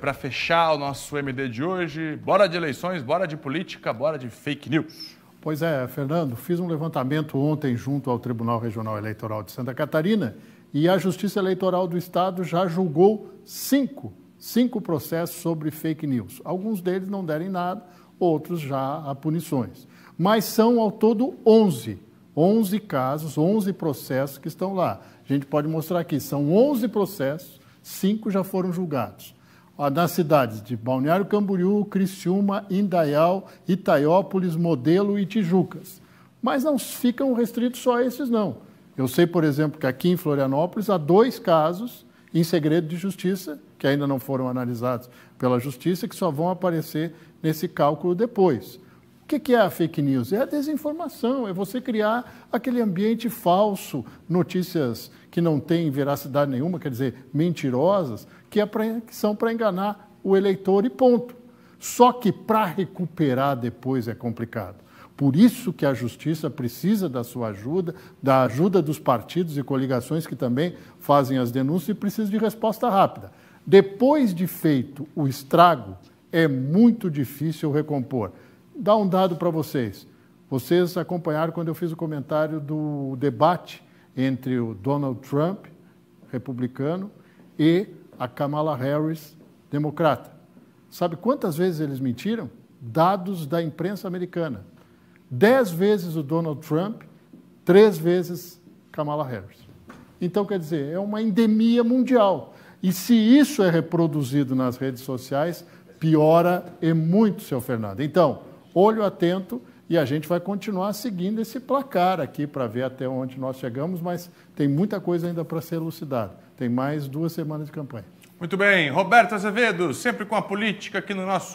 para fechar o nosso MD de hoje. Bora de eleições, bora de política, bora de fake news. Pois é, Fernando, fiz um levantamento ontem junto ao Tribunal Regional Eleitoral de Santa Catarina e a Justiça Eleitoral do Estado já julgou cinco, cinco processos sobre fake news. Alguns deles não derem nada, outros já há punições. Mas são ao todo 11, 11 casos, 11 processos que estão lá. A gente pode mostrar aqui, são 11 processos, cinco já foram julgados nas cidades de Balneário Camboriú, Criciúma, Indaial, Itaiópolis, Modelo e Tijucas. Mas não ficam restritos só a esses, não. Eu sei, por exemplo, que aqui em Florianópolis há dois casos em segredo de justiça, que ainda não foram analisados pela justiça, que só vão aparecer nesse cálculo depois. O que, que é a fake news? É a desinformação, é você criar aquele ambiente falso, notícias que não têm veracidade nenhuma, quer dizer, mentirosas, que, é pra, que são para enganar o eleitor e ponto. Só que para recuperar depois é complicado. Por isso que a justiça precisa da sua ajuda, da ajuda dos partidos e coligações que também fazem as denúncias e precisa de resposta rápida. Depois de feito o estrago, é muito difícil recompor dar um dado para vocês. Vocês acompanharam quando eu fiz o comentário do debate entre o Donald Trump, republicano, e a Kamala Harris, democrata. Sabe quantas vezes eles mentiram? Dados da imprensa americana. Dez vezes o Donald Trump, três vezes Kamala Harris. Então, quer dizer, é uma endemia mundial. E se isso é reproduzido nas redes sociais, piora e muito, seu Fernando. Então, olho atento e a gente vai continuar seguindo esse placar aqui para ver até onde nós chegamos, mas tem muita coisa ainda para ser elucidada. Tem mais duas semanas de campanha. Muito bem. Roberto Azevedo, sempre com a política aqui no nosso.